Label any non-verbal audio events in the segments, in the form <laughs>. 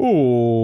O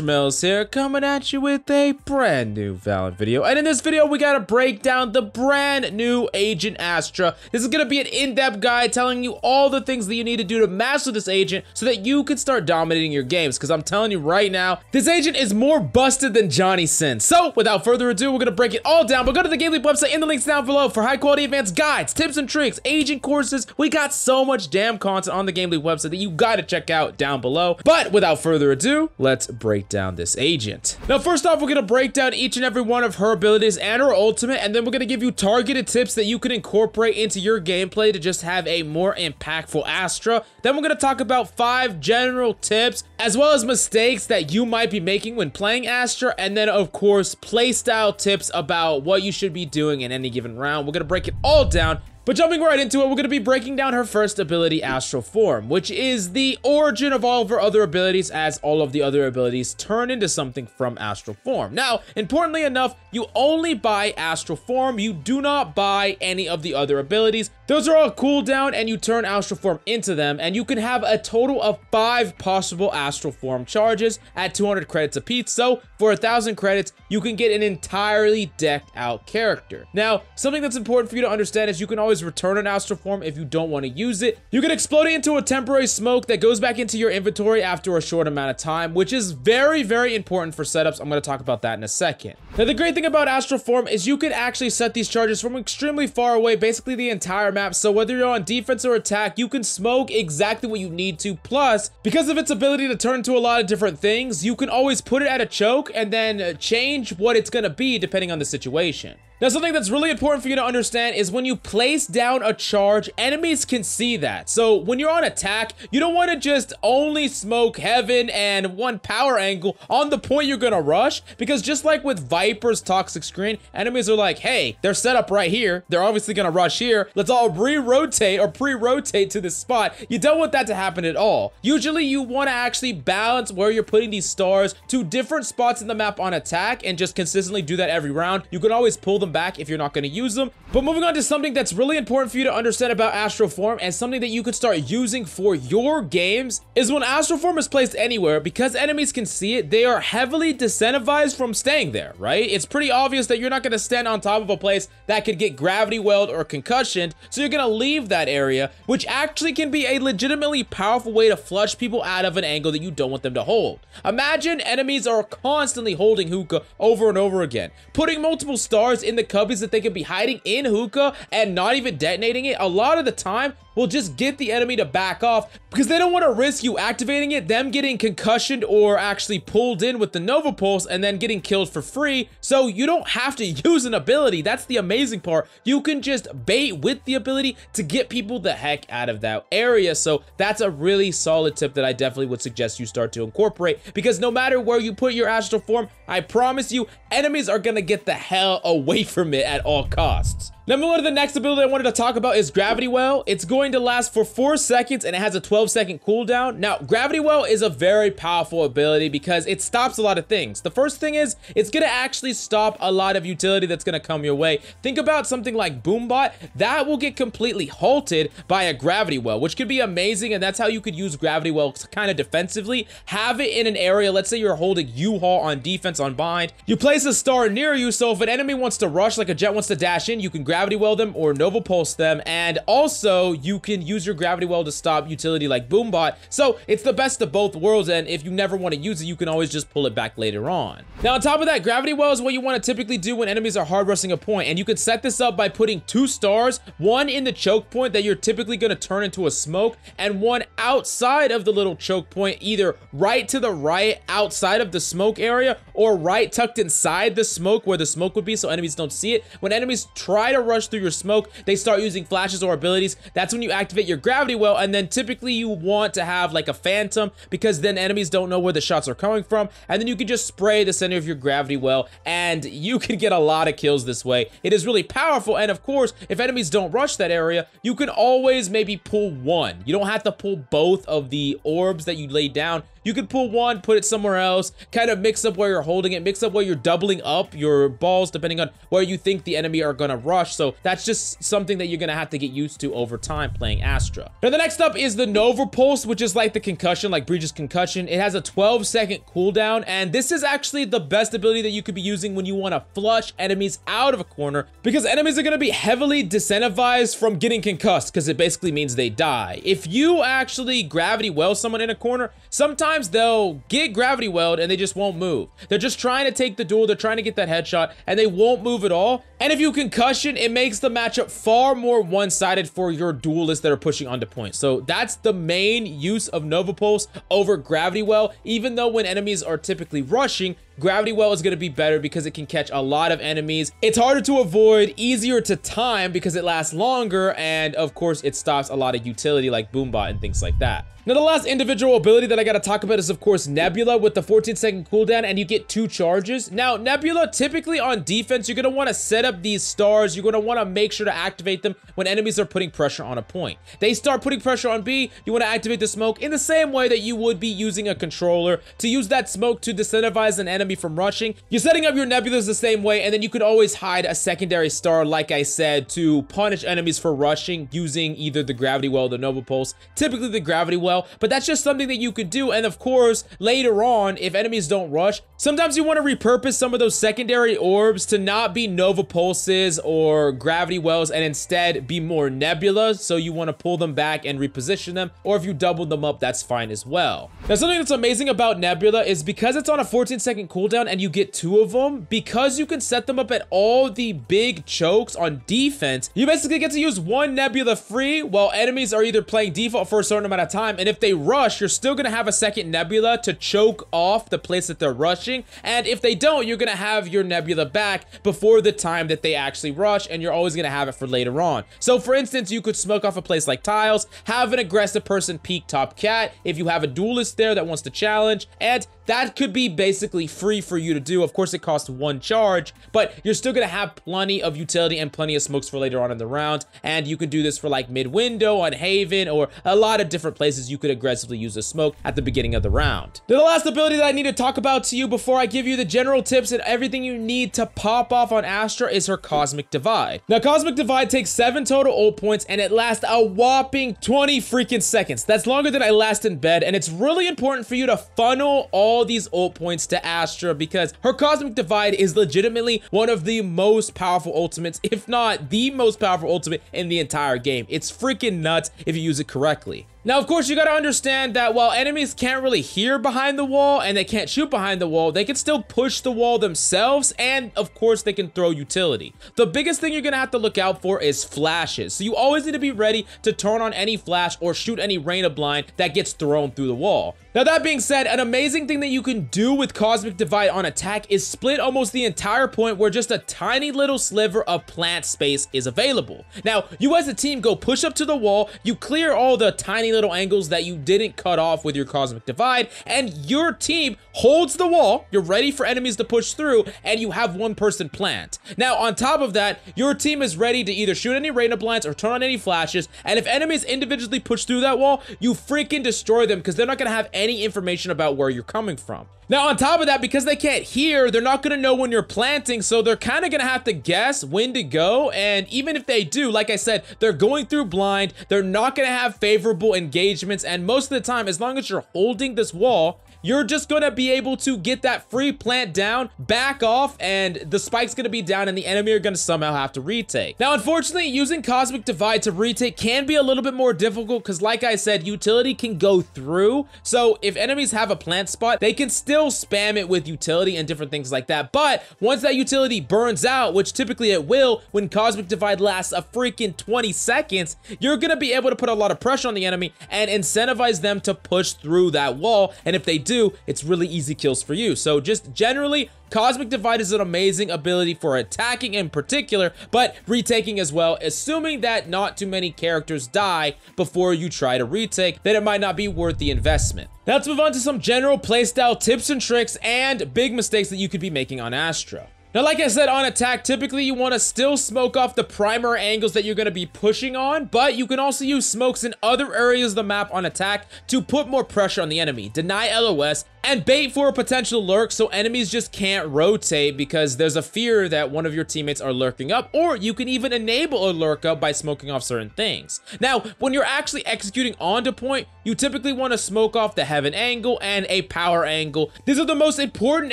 Mills here, coming at you with a brand new Valorant video. And in this video, we gotta break down the brand new Agent Astra. This is gonna be an in-depth guide telling you all the things that you need to do to master this agent so that you can start dominating your games. Because I'm telling you right now, this agent is more busted than Johnny Sin. So, without further ado, we're gonna break it all down. But go to the GameLeap website in the links down below for high-quality advanced guides, tips and tricks, agent courses. We got so much damn content on the GameLeap website that you gotta check out down below. But without further ado, let's break break down this agent. Now, first off, we're gonna break down each and every one of her abilities and her ultimate, and then we're gonna give you targeted tips that you can incorporate into your gameplay to just have a more impactful Astra. Then we're gonna talk about five general tips, as well as mistakes that you might be making when playing Astra, and then, of course, playstyle tips about what you should be doing in any given round. We're gonna break it all down but jumping right into it, we're going to be breaking down her first ability, Astral Form, which is the origin of all of her other abilities as all of the other abilities turn into something from Astral Form. Now, importantly enough, you only buy Astral Form, you do not buy any of the other abilities those are all cooldown and you turn Astral Form into them and you can have a total of 5 possible Astral Form charges at 200 credits apiece. So for a 1000 credits, you can get an entirely decked out character. Now, something that's important for you to understand is you can always return an Astral Form if you don't want to use it. You can explode it into a temporary smoke that goes back into your inventory after a short amount of time, which is very, very important for setups. I'm going to talk about that in a second. Now, the great thing about Astral Form is you can actually set these charges from extremely far away, basically the entire map map, so whether you're on defense or attack, you can smoke exactly what you need to. Plus, because of its ability to turn to a lot of different things, you can always put it at a choke and then uh, change what it's gonna be depending on the situation. Now, something that's really important for you to understand is when you place down a charge, enemies can see that. So when you're on attack, you don't want to just only smoke heaven and one power angle on the point you're going to rush, because just like with Viper's toxic screen, enemies are like, hey, they're set up right here. They're obviously going to rush here. Let's all re-rotate or pre-rotate to this spot. You don't want that to happen at all. Usually you want to actually balance where you're putting these stars to different spots in the map on attack and just consistently do that every round. You can always pull them back if you're not going to use them. But moving on to something that's really important for you to understand about Astroform and something that you could start using for your games is when Astroform is placed anywhere, because enemies can see it, they are heavily disincentivized from staying there, right? It's pretty obvious that you're not going to stand on top of a place that could get gravity weld or concussioned, so you're going to leave that area, which actually can be a legitimately powerful way to flush people out of an angle that you don't want them to hold. Imagine enemies are constantly holding hookah over and over again. Putting multiple stars in in the cubbies that they could be hiding in hookah and not even detonating it, a lot of the time will just get the enemy to back off because they don't want to risk you activating it, them getting concussioned or actually pulled in with the Nova Pulse and then getting killed for free. So you don't have to <laughs> use an ability. That's the amazing part. You can just bait with the ability to get people the heck out of that area. So that's a really solid tip that I definitely would suggest you start to incorporate because no matter where you put your astral form, I promise you, enemies are going to get the hell away away from it at all costs. Now moving on to the next ability I wanted to talk about is Gravity Well. It's going to last for 4 seconds and it has a 12 second cooldown. Now Gravity Well is a very powerful ability because it stops a lot of things. The first thing is it's going to actually stop a lot of utility that's going to come your way. Think about something like Boombot. That will get completely halted by a Gravity Well which could be amazing and that's how you could use Gravity Well kind of defensively. Have it in an area, let's say you're holding U-Haul on defense on bind. You place a star near you so if an enemy wants to rush, like a jet wants to dash in, you can gravity well them or Nova Pulse them. And also, you can use your gravity well to stop utility like Boombot. So it's the best of both worlds. And if you never want to use it, you can always just pull it back later on. Now, on top of that, gravity well is what you want to typically do when enemies are hard rushing a point, And you can set this up by putting two stars, one in the choke point that you're typically going to turn into a smoke, and one outside of the little choke point, either right to the right outside of the smoke area or right tucked inside the smoke where the smoke would be so enemies don't don't see it. When enemies try to rush through your smoke, they start using flashes or abilities. That's when you activate your gravity well, and then typically you want to have like a phantom because then enemies don't know where the shots are coming from, and then you can just spray the center of your gravity well, and you can get a lot of kills this way. It is really powerful, and of course, if enemies don't rush that area, you can always maybe pull one. You don't have to pull both of the orbs that you laid down. You could pull one, put it somewhere else, kind of mix up where you're holding it, mix up where you're doubling up your balls, depending on where you think the enemy are gonna rush. So that's just something that you're gonna have to get used to over time playing Astra. Now the next up is the Nova Pulse, which is like the concussion, like Breach's concussion. It has a 12 second cooldown, and this is actually the best ability that you could be using when you wanna flush enemies out of a corner, because enemies are gonna be heavily disincentivized from getting concussed, because it basically means they die. If you actually gravity well someone in a corner, sometimes Sometimes they'll get gravity weld and they just won't move. They're just trying to take the duel, they're trying to get that headshot, and they won't move at all. And if you concussion, it makes the matchup far more one-sided for your duelists that are pushing onto points. So that's the main use of Nova Pulse over Gravity Well, even though when enemies are typically rushing, Gravity Well is going to be better because it can catch a lot of enemies. It's harder to avoid, easier to time because it lasts longer, and of course it stops a lot of utility like Boombot and things like that. Now the last individual ability that I gotta talk about is of course Nebula with the 14 second cooldown and you get two charges. Now Nebula typically on defense you're gonna wanna set up these stars, you're gonna wanna make sure to activate them when enemies are putting pressure on a point. They start putting pressure on B, you wanna activate the smoke in the same way that you would be using a controller to use that smoke to disincentivize an enemy enemy from rushing. You're setting up your nebulas the same way, and then you could always hide a secondary star, like I said, to punish enemies for rushing using either the gravity well or the Nova Pulse, typically the gravity well, but that's just something that you could do. And of course, later on, if enemies don't rush, sometimes you want to repurpose some of those secondary orbs to not be Nova Pulses or gravity wells and instead be more nebula. So you want to pull them back and reposition them, or if you double them up, that's fine as well. Now, something that's amazing about Nebula is because it's on a 14 second cooldown and you get two of them, because you can set them up at all the big chokes on defense, you basically get to use one Nebula free while enemies are either playing default for a certain amount of time, and if they rush, you're still going to have a second Nebula to choke off the place that they're rushing, and if they don't, you're going to have your Nebula back before the time that they actually rush, and you're always going to have it for later on. So for instance, you could smoke off a place like Tiles, have an aggressive person peak top cat if you have a duelist there that wants to challenge, and that could be basically free for you to do. Of course, it costs one charge, but you're still gonna have plenty of utility and plenty of smokes for later on in the round. And you can do this for like mid-window on Haven or a lot of different places you could aggressively use a smoke at the beginning of the round. Now, the last ability that I need to talk about to you before I give you the general tips and everything you need to pop off on Astra is her Cosmic Divide. Now, Cosmic Divide takes seven total ult points and it lasts a whopping 20 freaking seconds. That's longer than I last in bed and it's really important for you to funnel all these ult points to Astra Astra because her Cosmic Divide is legitimately one of the most powerful ultimates, if not the most powerful ultimate in the entire game. It's freaking nuts if you use it correctly. Now, of course, you gotta understand that while enemies can't really hear behind the wall and they can't shoot behind the wall, they can still push the wall themselves, and of course, they can throw utility. The biggest thing you're gonna have to look out for is flashes, so you always need to be ready to turn on any flash or shoot any rain of blind that gets thrown through the wall. Now that being said, an amazing thing that you can do with Cosmic Divide on attack is split almost the entire point where just a tiny little sliver of plant space is available. Now, you as a team go push up to the wall, you clear all the tiny little angles that you didn't cut off with your Cosmic Divide, and your team holds the wall, you're ready for enemies to push through, and you have one person plant. Now, on top of that, your team is ready to either shoot any Rain of plants or turn on any flashes, and if enemies individually push through that wall, you freaking destroy them because they're not going to have any any information about where you're coming from. Now, on top of that, because they can't hear, they're not gonna know when you're planting, so they're kinda gonna have to guess when to go, and even if they do, like I said, they're going through blind, they're not gonna have favorable engagements, and most of the time, as long as you're holding this wall, you're just going to be able to get that free plant down, back off, and the spike's going to be down, and the enemy are going to somehow have to retake. Now, unfortunately, using Cosmic Divide to retake can be a little bit more difficult because, like I said, utility can go through. So if enemies have a plant spot, they can still spam it with utility and different things like that. But once that utility burns out, which typically it will when Cosmic Divide lasts a freaking 20 seconds, you're going to be able to put a lot of pressure on the enemy and incentivize them to push through that wall. And if they do, do, it's really easy kills for you. So just generally, Cosmic Divide is an amazing ability for attacking in particular, but retaking as well, assuming that not too many characters die before you try to retake, then it might not be worth the investment. Now let's move on to some general playstyle tips and tricks and big mistakes that you could be making on Astro. Now, like I said on attack, typically you want to still smoke off the primer angles that you're going to be pushing on, but you can also use smokes in other areas of the map on attack to put more pressure on the enemy. Deny LOS and bait for a potential lurk so enemies just can't rotate because there's a fear that one of your teammates are lurking up or you can even enable a lurk up by smoking off certain things. Now, when you're actually executing onto point, you typically want to smoke off the heaven angle and a power angle. These are the most important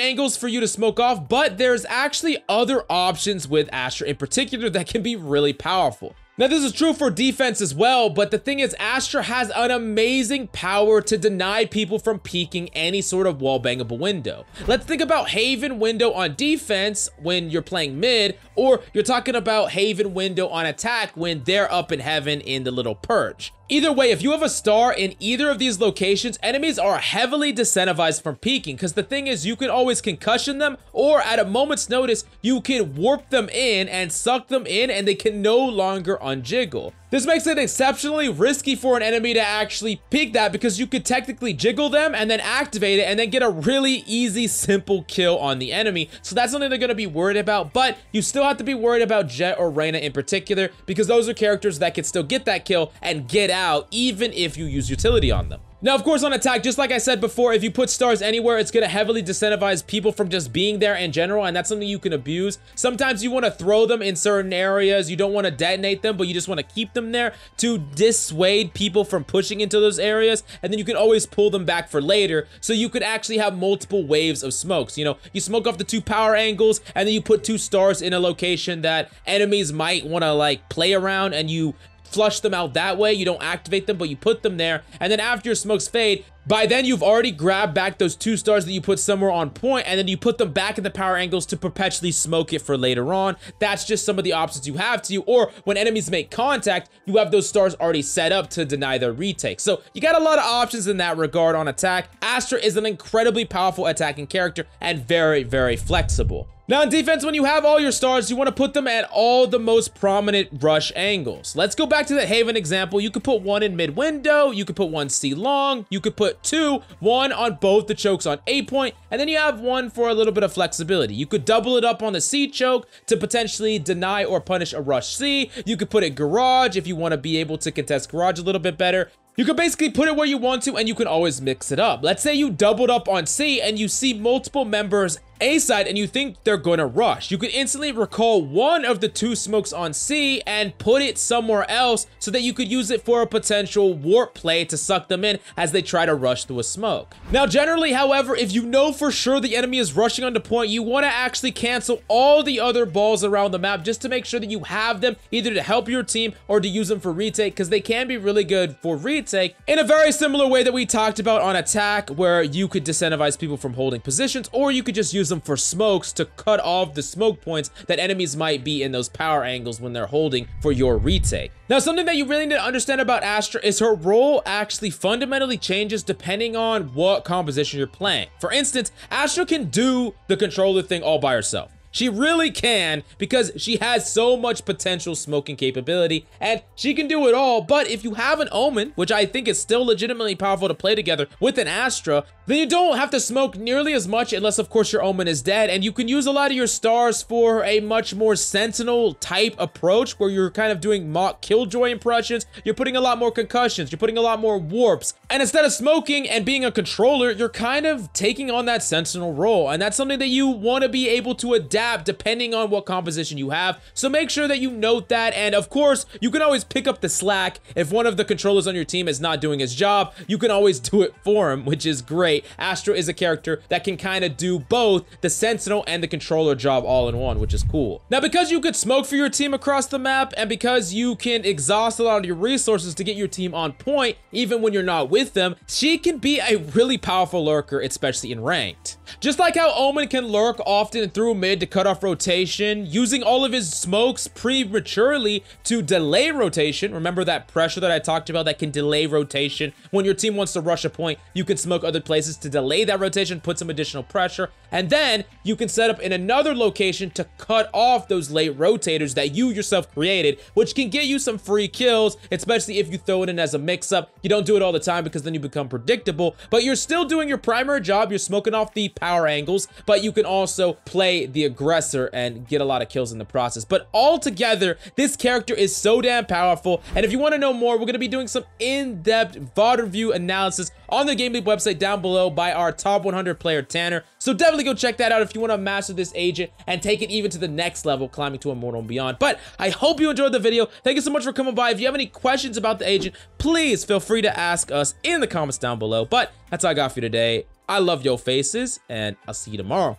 angles for you to smoke off, but there's actually other options with Astra in particular that can be really powerful. Now, this is true for defense as well, but the thing is, Astra has an amazing power to deny people from peeking any sort of wall-bangable window. Let's think about Haven window on defense when you're playing mid, or you're talking about Haven window on attack when they're up in heaven in the little perch. Either way, if you have a star in either of these locations, enemies are heavily disincentivized from peeking because the thing is you can always concussion them or at a moment's notice, you can warp them in and suck them in and they can no longer unjiggle. This makes it exceptionally risky for an enemy to actually peek that because you could technically jiggle them and then activate it and then get a really easy, simple kill on the enemy. So that's something they're going to be worried about, but you still have to be worried about Jet or Reyna in particular because those are characters that can still get that kill and get out even if you use utility on them. Now, of course, on attack, just like I said before, if you put stars anywhere, it's going to heavily disincentivize people from just being there in general, and that's something you can abuse. Sometimes you want to throw them in certain areas. You don't want to detonate them, but you just want to keep them there to dissuade people from pushing into those areas, and then you can always pull them back for later, so you could actually have multiple waves of smokes. You know, you smoke off the two power angles, and then you put two stars in a location that enemies might want to, like, play around, and you flush them out that way. You don't activate them, but you put them there. And then after your smokes fade, by then, you've already grabbed back those two stars that you put somewhere on point, and then you put them back in the power angles to perpetually smoke it for later on. That's just some of the options you have to you, or when enemies make contact, you have those stars already set up to deny their retake. So you got a lot of options in that regard on attack. Astra is an incredibly powerful attacking character and very, very flexible. Now, in defense, when you have all your stars, you want to put them at all the most prominent rush angles. Let's go back to the Haven example. You could put one in mid-window, you could put one C long, you could put two, one on both the chokes on A point, and then you have one for a little bit of flexibility. You could double it up on the C choke to potentially deny or punish a rush C. You could put it garage if you want to be able to contest garage a little bit better. You can basically put it where you want to and you can always mix it up. Let's say you doubled up on C and you see multiple members a side and you think they're gonna rush. You could instantly recall one of the two smokes on C and put it somewhere else so that you could use it for a potential warp play to suck them in as they try to rush through a smoke. Now generally, however, if you know for sure the enemy is rushing onto point, you wanna actually cancel all the other balls around the map just to make sure that you have them either to help your team or to use them for retake because they can be really good for retake in a very similar way that we talked about on attack where you could disincentivize people from holding positions or you could just use mechanism for smokes to cut off the smoke points that enemies might be in those power angles when they're holding for your retake. Now, something that you really need to understand about Astra is her role actually fundamentally changes depending on what composition you're playing. For instance, Astra can do the controller thing all by herself. She really can because she has so much potential smoking capability and she can do it all. But if you have an Omen, which I think is still legitimately powerful to play together with an Astra, then you don't have to smoke nearly as much unless of course your Omen is dead and you can use a lot of your stars for a much more sentinel type approach where you're kind of doing mock killjoy impressions, you're putting a lot more concussions, you're putting a lot more warps, and instead of smoking and being a controller, you're kind of taking on that sentinel role and that's something that you want to be able to adapt depending on what composition you have, so make sure that you note that and of course you can always pick up the slack if one of the controllers on your team is not doing his job, you can always do it for him, which is great Astro is a character that can kind of do both the Sentinel and the controller job all in one, which is cool. Now, because you could smoke for your team across the map and because you can exhaust a lot of your resources to get your team on point, even when you're not with them, she can be a really powerful lurker, especially in ranked. Just like how Omen can lurk often through mid to cut off rotation, using all of his smokes prematurely to delay rotation. Remember that pressure that I talked about that can delay rotation. When your team wants to rush a point, you can smoke other places is to delay that rotation, put some additional pressure, and then you can set up in another location to cut off those late rotators that you yourself created, which can get you some free kills, especially if you throw it in as a mix-up. You don't do it all the time because then you become predictable, but you're still doing your primary job. You're smoking off the power angles, but you can also play the aggressor and get a lot of kills in the process. But altogether, this character is so damn powerful, and if you want to know more, we're going to be doing some in-depth VOD review analysis on the Game website down below below by our top 100 player, Tanner. So definitely go check that out if you want to master this agent and take it even to the next level, climbing to Immortal and beyond. But I hope you enjoyed the video. Thank you so much for coming by. If you have any questions about the agent, please feel free to ask us in the comments down below. But that's all I got for you today. I love your faces, and I'll see you tomorrow.